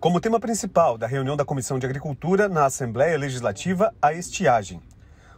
Como tema principal da reunião da Comissão de Agricultura na Assembleia Legislativa, a estiagem.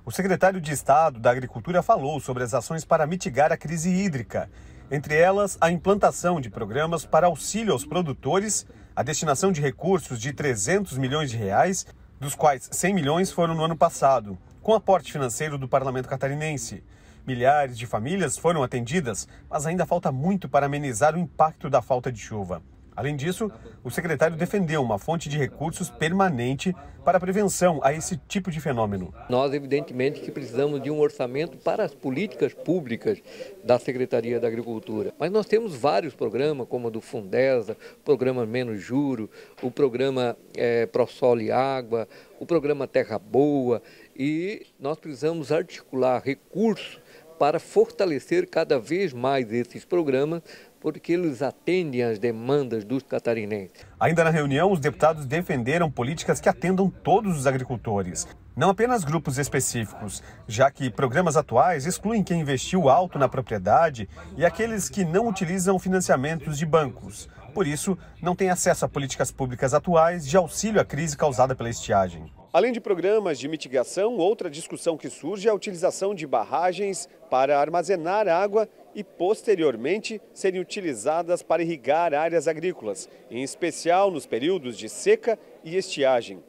O secretário de Estado da Agricultura falou sobre as ações para mitigar a crise hídrica, entre elas a implantação de programas para auxílio aos produtores, a destinação de recursos de 300 milhões de reais, dos quais 100 milhões foram no ano passado, com aporte financeiro do parlamento catarinense. Milhares de famílias foram atendidas, mas ainda falta muito para amenizar o impacto da falta de chuva. Além disso, o secretário defendeu uma fonte de recursos permanente para a prevenção a esse tipo de fenômeno. Nós, evidentemente, que precisamos de um orçamento para as políticas públicas da Secretaria da Agricultura. Mas nós temos vários programas, como o do Fundesa, o programa Menos Juro, o programa é, eh, ProSol e Água, o programa Terra Boa, e nós precisamos articular recursos para fortalecer cada vez mais esses programas porque eles atendem às demandas dos catarinenses. Ainda na reunião, os deputados defenderam políticas que atendam todos os agricultores, não apenas grupos específicos, já que programas atuais excluem quem investiu alto na propriedade e aqueles que não utilizam financiamentos de bancos. Por isso, não têm acesso a políticas públicas atuais de auxílio à crise causada pela estiagem. Além de programas de mitigação, outra discussão que surge é a utilização de barragens para armazenar água e posteriormente serem utilizadas para irrigar áreas agrícolas, em especial nos períodos de seca e estiagem.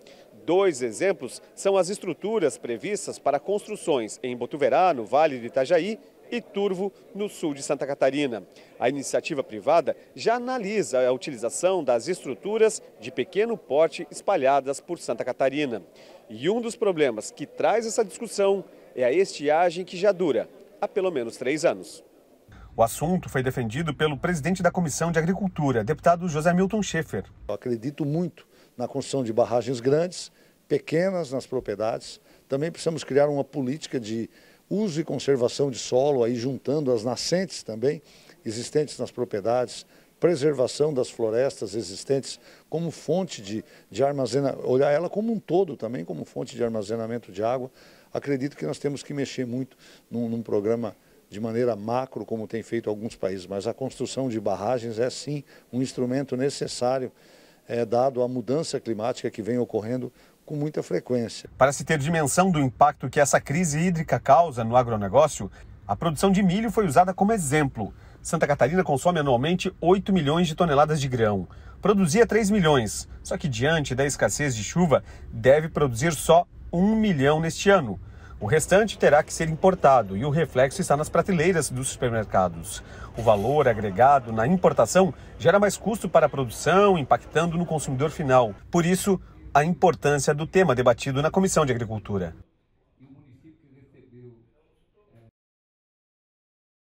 Dois exemplos são as estruturas previstas para construções em Botuverá, no Vale do Itajaí, e Turvo, no sul de Santa Catarina. A iniciativa privada já analisa a utilização das estruturas de pequeno porte espalhadas por Santa Catarina. E um dos problemas que traz essa discussão é a estiagem que já dura há pelo menos três anos. O assunto foi defendido pelo presidente da Comissão de Agricultura, deputado José Milton Schaefer. Eu acredito muito na construção de barragens grandes, pequenas nas propriedades. Também precisamos criar uma política de uso e conservação de solo, aí juntando as nascentes também existentes nas propriedades, preservação das florestas existentes como fonte de, de armazenamento, olhar ela como um todo também, como fonte de armazenamento de água. Acredito que nós temos que mexer muito num, num programa de maneira macro, como tem feito alguns países, mas a construção de barragens é sim um instrumento necessário, é, dado a mudança climática que vem ocorrendo com muita frequência. Para se ter dimensão do impacto que essa crise hídrica causa no agronegócio, a produção de milho foi usada como exemplo. Santa Catarina consome anualmente 8 milhões de toneladas de grão. Produzia 3 milhões, só que diante da escassez de chuva, deve produzir só 1 milhão neste ano. O restante terá que ser importado e o reflexo está nas prateleiras dos supermercados. O valor agregado na importação gera mais custo para a produção, impactando no consumidor final. Por isso, a importância do tema debatido na Comissão de Agricultura.